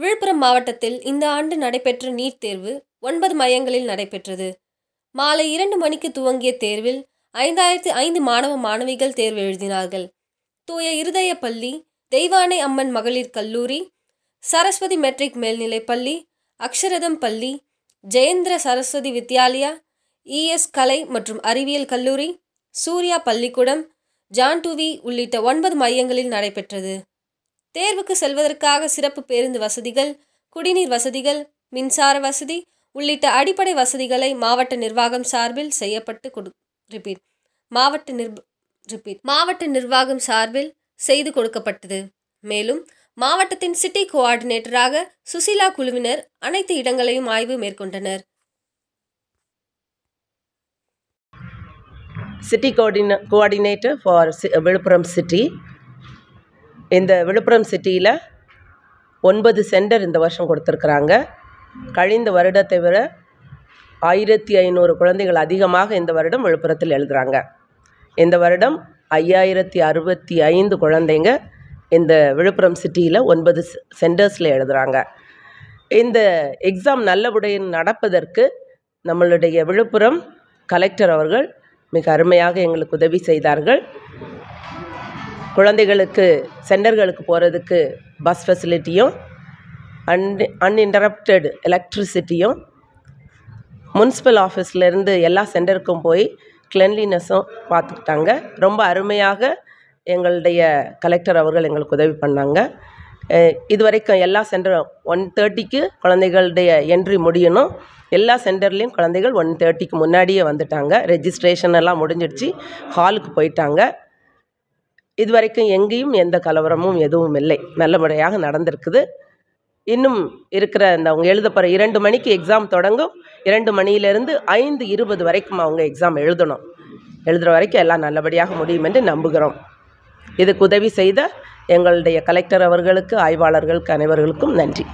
விழுப்புரம் மாவட்டத்தில் இந்த ஆண்டு நடைபெற்ற நீட் தேர்வு ஒன்பது மையங்களில் நடைபெற்றது மாலை இரண்டு மணிக்கு துவங்கிய தேர்வில் ஐந்தாயிரத்தி ஐந்து மாணவ மாணவிகள் தேர்வு எழுதினார்கள் தூய இருதய பள்ளி தெய்வானை அம்மன் மகளிர் கல்லூரி சரஸ்வதி மெட்ரிக் மேல்நிலைப் பள்ளி அக்ஷரதம் பள்ளி ஜெயேந்திர சரஸ்வதி வித்யாலயா இஎஸ் கலை மற்றும் அறிவியல் கல்லூரி சூர்யா பள்ளிக்கூடம் ஜான்டுவி உள்ளிட்ட ஒன்பது மையங்களில் நடைபெற்றது தேர்வுக்கு செல்வதற்காக சிறப்பு பேருந்து வசதிகள் குடிநீர் வசதிகள் மின்சார வசதி உள்ளிட்ட அடிப்படை வசதிகளை மாவட்ட நிர்வாகம் சார்பில் செய்யப்பட்டு கொடு ரிப்பீட் மாவட்ட நிர் ரிப்பீட் மாவட்ட நிர்வாகம் சார்பில் செய்து கொடுக்கப்பட்டது மேலும் மாவட்டத்தின் சிட்டி கோஆர்டினேட்டராக சுசீலா குழுவினர் அனைத்து இடங்களையும் ஆய்வு மேற்கொண்டனர் சிட்டி கோஆர்டினே கோஆர்டினேட்டர் ஃபார் விழுப்புரம் சிட்டி இந்த விழுப்புரம் சிட்டியில் ஒன்பது சென்டர் இந்த வருஷம் கொடுத்துருக்குறாங்க கழிந்த வருடத்தை விட ஆயிரத்தி ஐநூறு குழந்தைகள் அதிகமாக இந்த வருடம் விழுப்புரத்தில் எழுதுகிறாங்க இந்த வருடம் ஐயாயிரத்தி அறுபத்தி ஐந்து குழந்தைங்க இந்த விழுப்புரம் சிட்டியில் ஒன்பது சென்டர்ஸில் எழுதுகிறாங்க இந்த எக்ஸாம் நல்லபடியும் நடப்பதற்கு நம்மளுடைய விழுப்புரம் கலெக்டர் அவர்கள் மிக அருமையாக எங்களுக்கு உதவி செய்தார்கள் குழந்தைகளுக்கு சென்டர்களுக்கு போகிறதுக்கு பஸ் ஃபெசிலிட்டியும் அன் அன்இன்டரப்டட் எலக்ட்ரிசிட்டியும் முன்சிபல் ஆஃபீஸ்லேருந்து எல்லா சென்டருக்கும் போய் கிளென்லினஸும் பார்த்துக்கிட்டாங்க ரொம்ப அருமையாக எங்களுடைய கலெக்டர் அவர்கள் எங்களுக்கு உதவி பண்ணாங்க இது வரைக்கும் எல்லா சென்டரும் ஒன் தேர்ட்டிக்கு குழந்தைகளுடைய என்ட்ரி முடியணும் எல்லா சென்டர்லேயும் குழந்தைகள் ஒன் தேர்ட்டிக்கு முன்னாடியே வந்துட்டாங்க ரெஜிஸ்ட்ரேஷன் எல்லாம் முடிஞ்சிடுச்சு ஹாலுக்கு போயிட்டாங்க இதுவரைக்கும் எங்கேயும் எந்த கலவரமும் எதுவும் இல்லை நல்லபடியாக நடந்திருக்குது இன்னும் இருக்கிற இந்த அவங்க எழுத போகிற இரண்டு மணிக்கு எக்ஸாம் தொடங்கும் இரண்டு மணியிலிருந்து ஐந்து இருபது வரைக்கும் அவங்க எக்ஸாம் எழுதணும் எழுதுகிற வரைக்கும் எல்லாம் நல்லபடியாக முடியும் என்று நம்புகிறோம் இதுக்கு உதவி செய்த எங்களுடைய கலெக்டர் அவர்களுக்கு ஆய்வாளர்களுக்கு அனைவர்களுக்கும் நன்றி